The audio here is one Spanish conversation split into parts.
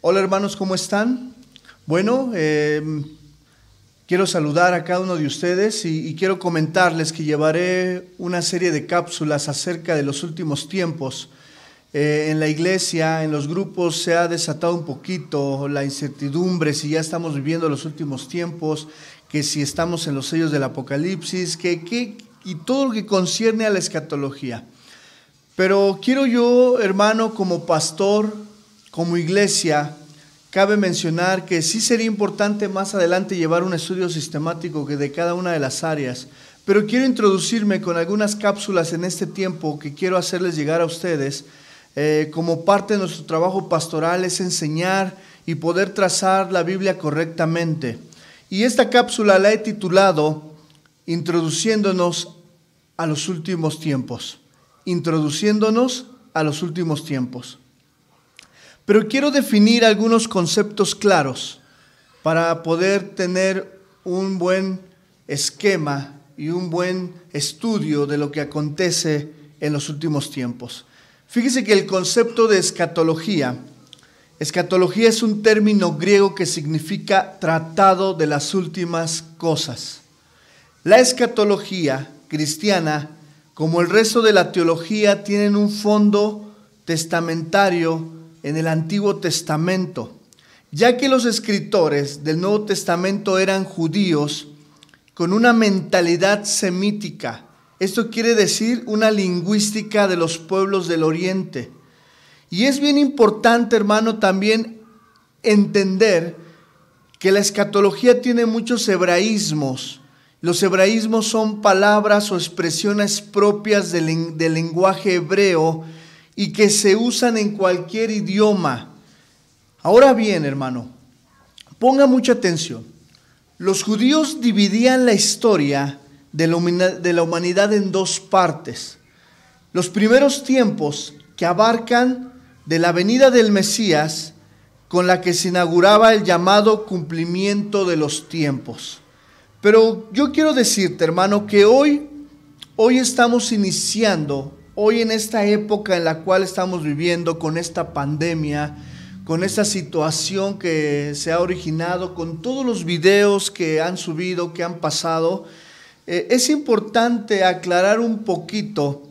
Hola hermanos, ¿cómo están? Bueno, em, quiero saludar a cada uno de ustedes y, quiero comentarles que llevaré una serie de cápsulas acerca de los últimos tiempos. Eh, en la iglesia, en los grupos, se ha desatado un poquito la incertidumbre si ya estamos viviendo los últimos tiempos, que si estamos en los sellos del Apocalipsis, que, y todo lo que concierne a la escatología. Pero quiero yo, hermano, como pastor, como iglesia, cabe mencionar que sí sería importante más adelante llevar un estudio sistemático de cada una de las áreas, pero quiero introducirme con algunas cápsulas en este tiempo que quiero hacerles llegar a ustedes. Eh, como parte de nuestro trabajo pastoral es enseñar y poder trazar la Biblia correctamente. Y esta cápsula la he titulado Introduciéndonos a los últimos tiempos. Introduciéndonos a los últimos tiempos. Pero quiero definir algunos conceptos claros para poder tener un buen esquema y un buen estudio de lo que acontece en los últimos tiempos. Fíjese que el concepto de escatología, escatología es un término griego que significa tratado de las últimas cosas. La escatología cristiana, como el resto de la teología, tienen un fondo testamentario en el Antiguo Testamento. Ya que los escritores del Nuevo Testamento eran judíos con una mentalidad semítica, esto quiere decir una lingüística de los pueblos del Oriente. Y es bien importante, hermano, también entender que la escatología tiene muchos hebraísmos. Los hebraísmos son palabras o expresiones propias del, lenguaje hebreo y que se usan en cualquier idioma. Ahora bien, hermano, ponga mucha atención. Los judíos dividían la historia de la humanidad en dos partes. Los primeros tiempos que abarcan de la venida del Mesías con la que se inauguraba el llamado cumplimiento de los tiempos. Pero yo quiero decirte, hermano, que hoy, hoy estamos iniciando hoy en esta época en la cual estamos viviendo, con esta pandemia, con esta situación que se ha originado, con todos los videos que han subido, que han pasado, eh, es importante aclarar un poquito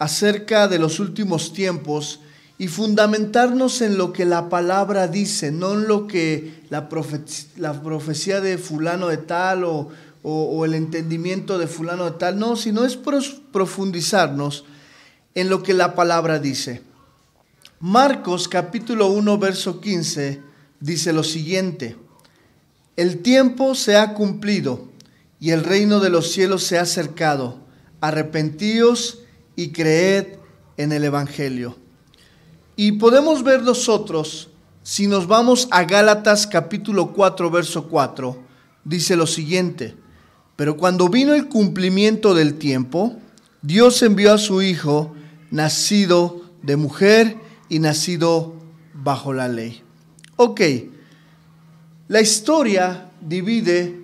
acerca de los últimos tiempos y fundamentarnos en lo que la palabra dice, no en lo que la, la profecía de fulano de tal o, o el entendimiento de fulano de tal, no, sino es profundizarnos en lo que la palabra dice. Marcos capítulo 1, verso 15 dice lo siguiente, el tiempo se ha cumplido y el reino de los cielos se ha acercado, arrepentíos y creed en el Evangelio. Y podemos ver nosotros, si nos vamos a Gálatas capítulo 4, verso 4, dice lo siguiente, pero cuando vino el cumplimiento del tiempo, Dios envió a su Hijo, nacido de mujer y nacido bajo la ley. Ok, la historia divide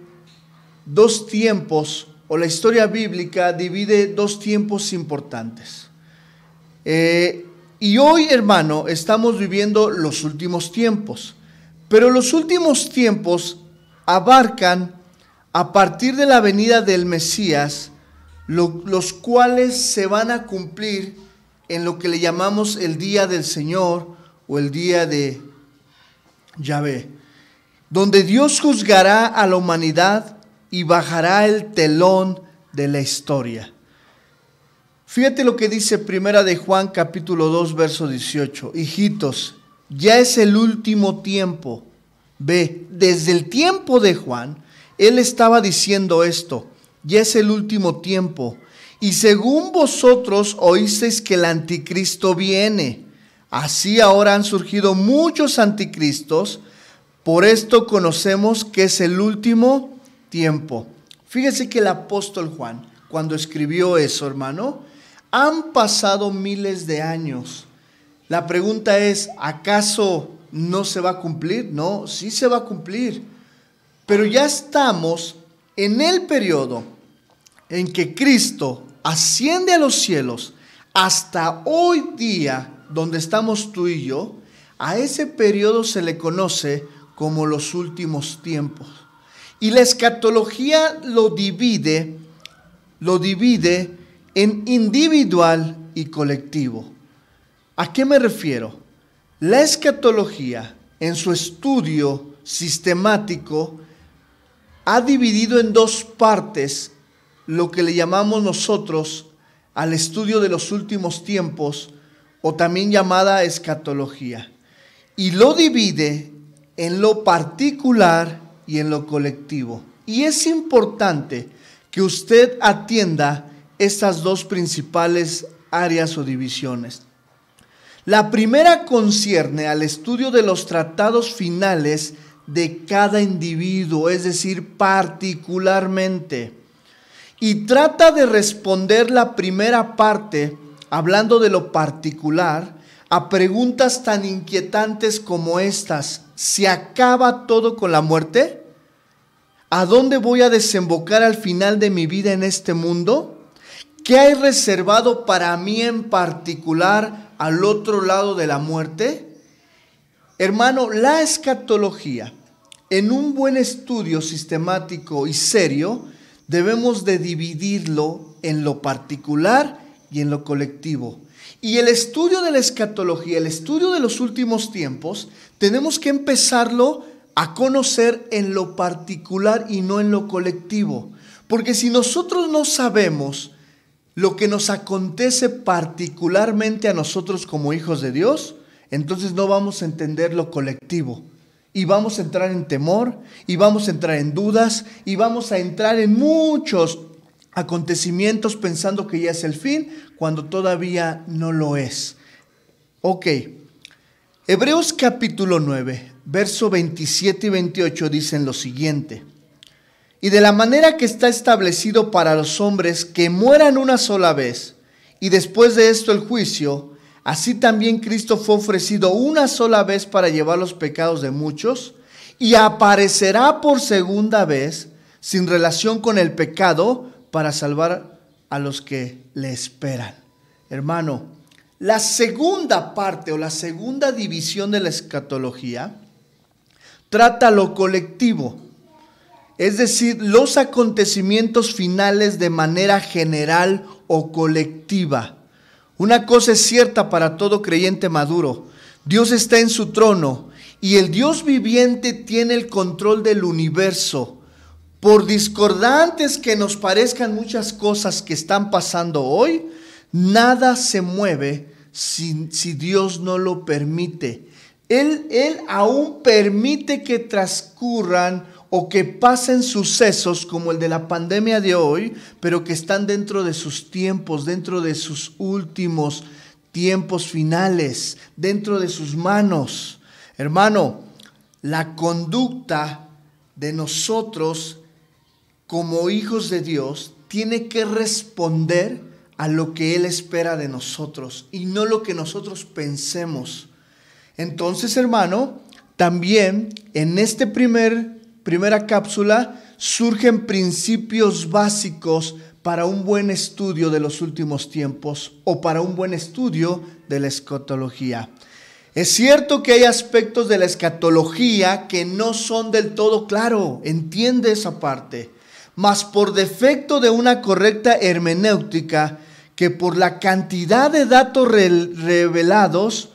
dos tiempos, o la historia bíblica divide dos tiempos importantes. Eh, y hoy, hermano, estamos viviendo los últimos tiempos, pero los últimos tiempos abarcan a partir de la venida del Mesías, los cuales se van a cumplir en lo que le llamamos el día del Señor o el día de Yahvé, donde Dios juzgará a la humanidad y bajará el telón de la historia. Fíjate lo que dice Primera de Juan capítulo 2 verso 18. Hijitos, ya es el último tiempo. Ve, desde el tiempo de Juan, él estaba diciendo esto, ya es el último tiempo. Y según vosotros oísteis que el anticristo viene. Así ahora han surgido muchos anticristos. Por esto conocemos que es el último tiempo. Fíjese que el apóstol Juan, cuando escribió eso, hermano, han pasado miles de años. La pregunta es, ¿acaso no se va a cumplir? No, sí se va a cumplir. Pero ya estamos en el periodo en que Cristo asciende a los cielos hasta hoy día, donde estamos tú y yo, a ese periodo se le conoce como los últimos tiempos. Y la escatología lo divide, lo divide en individual y colectivo. ¿A qué me refiero? La escatología en su estudio sistemático ha dividido en dos partes lo que le llamamos nosotros al estudio de los últimos tiempos o también llamada escatología. Y lo divide en lo particular y en lo colectivo. Y es importante que usted atienda estas dos principales áreas o divisiones. La primera concierne al estudio de los tratados finales de cada individuo, es decir, particularmente y trata de responder la primera parte, hablando de lo particular, a preguntas tan inquietantes como estas. ¿Se acaba todo con la muerte? ¿A dónde voy a desembocar al final de mi vida en este mundo? ¿Qué hay reservado para mí en particular al otro lado de la muerte? Hermano, la escatología, en un buen estudio sistemático y serio, debemos de dividirlo en lo particular y en lo colectivo. Y el estudio de la escatología, el estudio de los últimos tiempos, tenemos que empezarlo a conocer en lo particular y no en lo colectivo. Porque si nosotros no sabemos lo que nos acontece particularmente a nosotros como hijos de Dios, entonces no vamos a entender lo colectivo y vamos a entrar en temor, y vamos a entrar en dudas, y vamos a entrar en muchos acontecimientos pensando que ya es el fin, cuando todavía no lo es. Ok, Hebreos capítulo 9, verso 27 y 28 dicen lo siguiente. Y de la manera que está establecido para los hombres que mueran una sola vez, y después de esto el juicio, Así también Cristo fue ofrecido una sola vez para llevar los pecados de muchos y aparecerá por segunda vez sin relación con el pecado para salvar a los que le esperan. Hermano, la segunda parte o la segunda división de la escatología trata lo colectivo, es decir, los acontecimientos finales de manera general o colectiva. Una cosa es cierta para todo creyente maduro. Dios está en su trono y el Dios viviente tiene el control del universo. Por discordantes que nos parezcan muchas cosas que están pasando hoy, nada se mueve si, si Dios no lo permite. Él, él aún permite que transcurran o que pasen sucesos como el de la pandemia de hoy, pero que están dentro de sus tiempos, dentro de sus últimos tiempos finales, dentro de sus manos. Hermano, la conducta de nosotros como hijos de Dios tiene que responder a lo que Él espera de nosotros y no lo que nosotros pensemos. Entonces, hermano, también en este primer primera cápsula, surgen principios básicos para un buen estudio de los últimos tiempos o para un buen estudio de la escatología. Es cierto que hay aspectos de la escatología que no son del todo claro, entiende esa parte, mas por defecto de una correcta hermenéutica, que por la cantidad de datos revelados,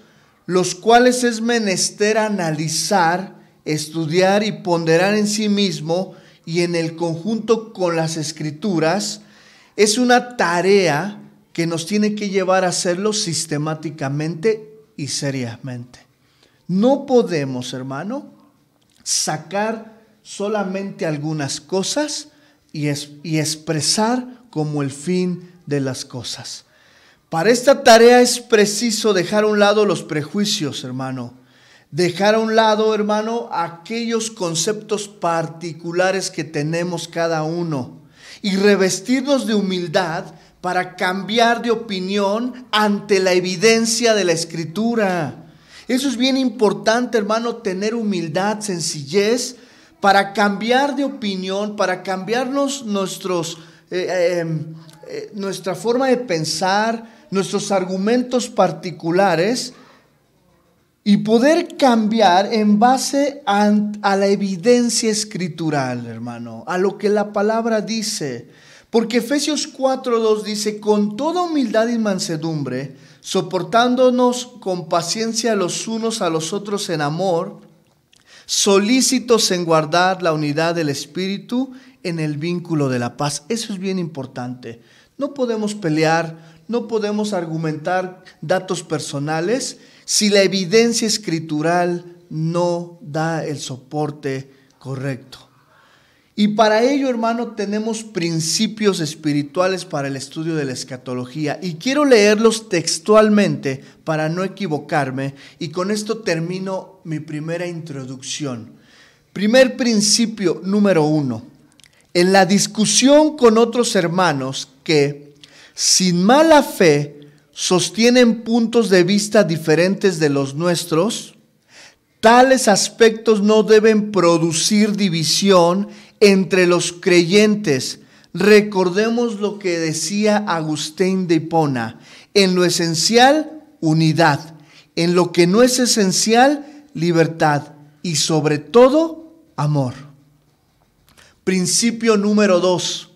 los cuales es menester analizar, estudiar y ponderar en sí mismo y en el conjunto con las escrituras es una tarea que nos tiene que llevar a hacerlo sistemáticamente y seriamente. No podemos, hermano, sacar solamente algunas cosas y, expresar como el fin de las cosas. Para esta tarea es preciso dejar a un lado los prejuicios, hermano dejar a un lado, hermano, aquellos conceptos particulares que tenemos cada uno y revestirnos de humildad para cambiar de opinión ante la evidencia de la escritura. Eso es bien importante, hermano, tener humildad, sencillez, para cambiar de opinión, para cambiarnos nuestros, eh, em, eh, nuestra forma de pensar, nuestros argumentos particulares y poder cambiar en base a, la evidencia escritural, hermano, a lo que la palabra dice. Porque Efesios 4.2 dice, con toda humildad y mansedumbre, soportándonos con paciencia los unos a los otros en amor, solícitos en guardar la unidad del Espíritu en el vínculo de la paz. Eso es bien importante. No podemos pelear, no podemos argumentar datos personales, si la evidencia escritural no da el soporte correcto. Y para ello, hermano, tenemos principios espirituales para el estudio de la escatología. Y quiero leerlos textualmente para no equivocarme. Y con esto termino mi primera introducción. Primer principio número uno. En la discusión con otros hermanos que, sin mala fe, sostienen puntos de vista diferentes de los nuestros, tales aspectos no deben producir división entre los creyentes. Recordemos lo que decía Agustín de Hipona. En lo esencial, unidad. En lo que no es esencial, libertad. Y sobre todo, amor. Principio número dos.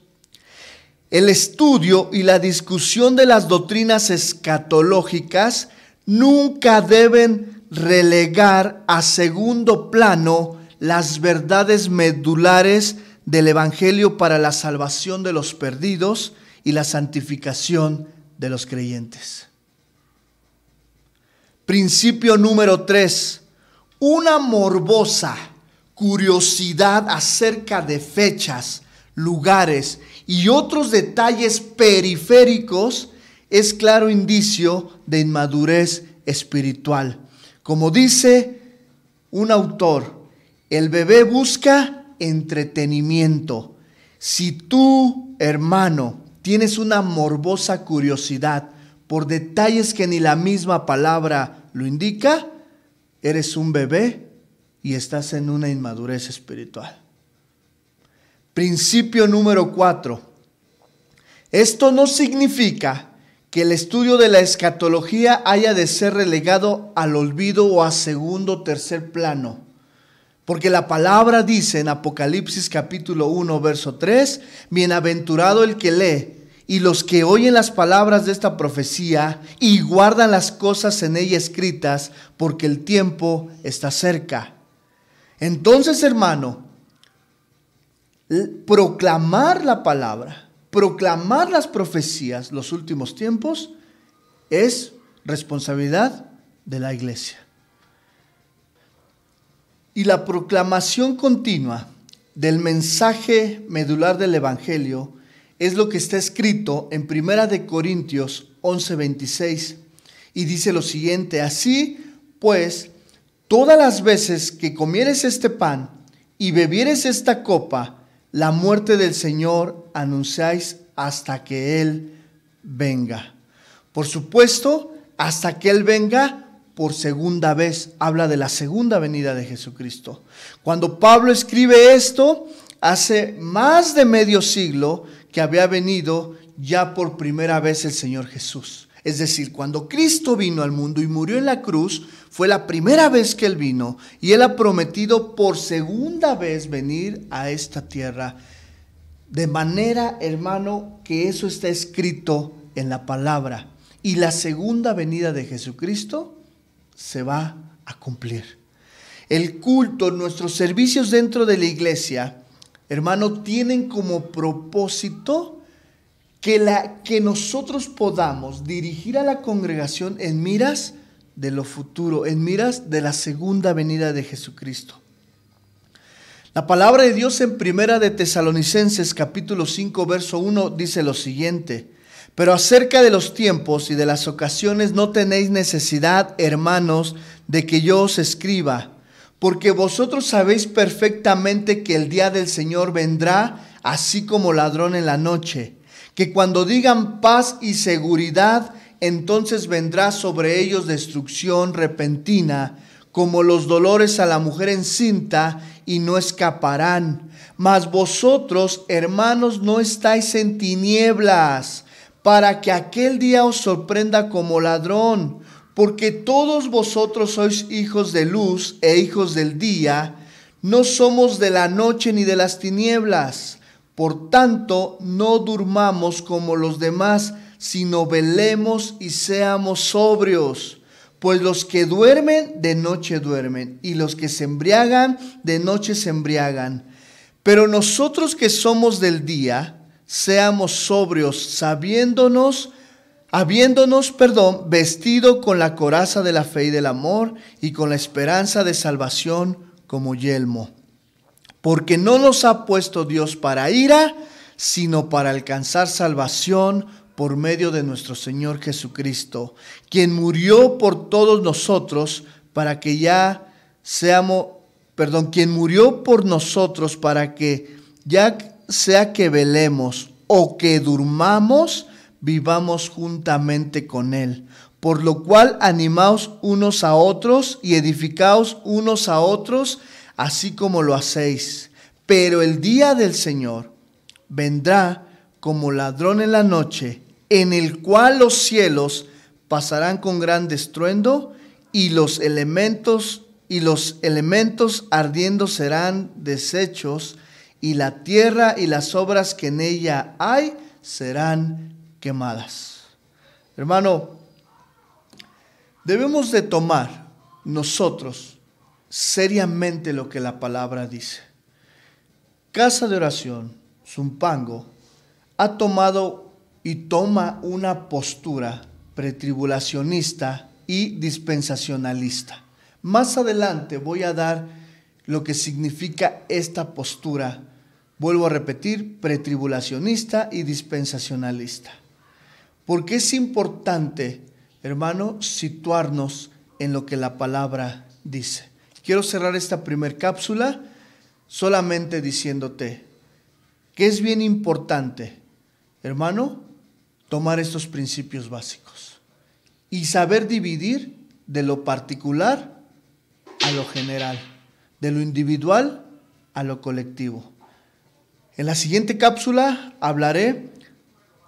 El estudio y la discusión de las doctrinas escatológicas nunca deben relegar a segundo plano las verdades medulares del Evangelio para la salvación de los perdidos y la santificación de los creyentes. Principio número 3. Una morbosa curiosidad acerca de fechas, lugares y otros detalles periféricos es claro indicio de inmadurez espiritual. Como dice un autor, el bebé busca entretenimiento. Si tú, hermano, tienes una morbosa curiosidad por detalles que ni la misma palabra lo indica, eres un bebé y estás en una inmadurez espiritual. Principio número 4. Esto no significa que el estudio de la escatología haya de ser relegado al olvido o a segundo o tercer plano. Porque la palabra dice en Apocalipsis capítulo 1, verso 3, bienaventurado el que lee y los que oyen las palabras de esta profecía y guardan las cosas en ella escritas, porque el tiempo está cerca. Entonces, hermano, proclamar la palabra, proclamar las profecías, los últimos tiempos, es responsabilidad de la iglesia. Y la proclamación continua del mensaje medular del Evangelio es lo que está escrito en Primera de Corintios 11:26 y dice lo siguiente, así pues, todas las veces que comieres este pan y bebieres esta copa, la muerte del Señor anunciáis hasta que Él venga. Por supuesto, hasta que Él venga por segunda vez. Habla de la segunda venida de Jesucristo. Cuando Pablo escribe esto, hace más de medio siglo que había venido ya por primera vez el Señor Jesús. Es decir, cuando Cristo vino al mundo y murió en la cruz, fue la primera vez que Él vino y Él ha prometido por segunda vez venir a esta tierra. De manera, hermano, que eso está escrito en la palabra. Y la segunda venida de Jesucristo se va a cumplir. El culto, nuestros servicios dentro de la iglesia, hermano, tienen como propósito que, la, que nosotros podamos dirigir a la congregación en miras de lo futuro, en miras de la segunda venida de Jesucristo. La palabra de Dios en Primera de Tesalonicenses capítulo 5 verso 1 dice lo siguiente: Pero acerca de los tiempos y de las ocasiones no tenéis necesidad, hermanos, de que yo os escriba, porque vosotros sabéis perfectamente que el día del Señor vendrá así como ladrón en la noche, que cuando digan paz y seguridad, entonces vendrá sobre ellos destrucción repentina, como los dolores a la mujer encinta, y no escaparán. Mas vosotros, hermanos, no estáis en tinieblas, para que aquel día os sorprenda como ladrón, porque todos vosotros sois hijos de luz e hijos del día, no somos de la noche ni de las tinieblas. Por tanto, no durmamos como los demás, sino velemos y seamos sobrios. Pues los que duermen, de noche duermen, y los que se embriagan, de noche se embriagan. Pero nosotros que somos del día, seamos sobrios, sabiéndonos, habiéndonos, perdón, vestido con la coraza de la fe y del amor, y con la esperanza de salvación como yelmo. Porque no nos ha puesto Dios para ira, sino para alcanzar salvación por medio de nuestro Señor Jesucristo, quien murió por todos nosotros para que ya seamos, perdón, quien murió por nosotros para que ya sea que velemos o que durmamos, vivamos juntamente con Él. Por lo cual animaos unos a otros y edificaos unos a otros, así como lo hacéis. Pero el día del Señor vendrá como ladrón en la noche en el cual los cielos pasarán con gran estruendo y los elementos y los elementos ardiendo serán deshechos y la tierra y las obras que en ella hay serán quemadas. Hermano, debemos de tomar nosotros seriamente lo que la palabra dice. Casa de oración, Zumpango, ha tomado y toma una postura pretribulacionista y dispensacionalista. Más adelante voy a dar lo que significa esta postura, vuelvo a repetir, pretribulacionista y dispensacionalista. Porque es importante, hermano, situarnos en lo que la palabra dice. Quiero cerrar esta primer cápsula solamente diciéndote que es bien importante, hermano, tomar estos principios básicos y saber dividir de lo particular a lo general, de lo individual a lo colectivo. En la siguiente cápsula hablaré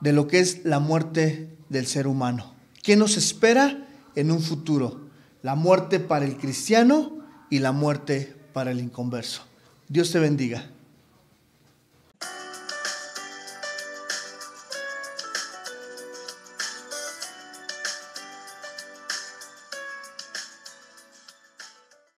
de lo que es la muerte del ser humano. ¿Qué nos espera en un futuro? La muerte para el cristiano y la muerte para el inconverso. Dios te bendiga.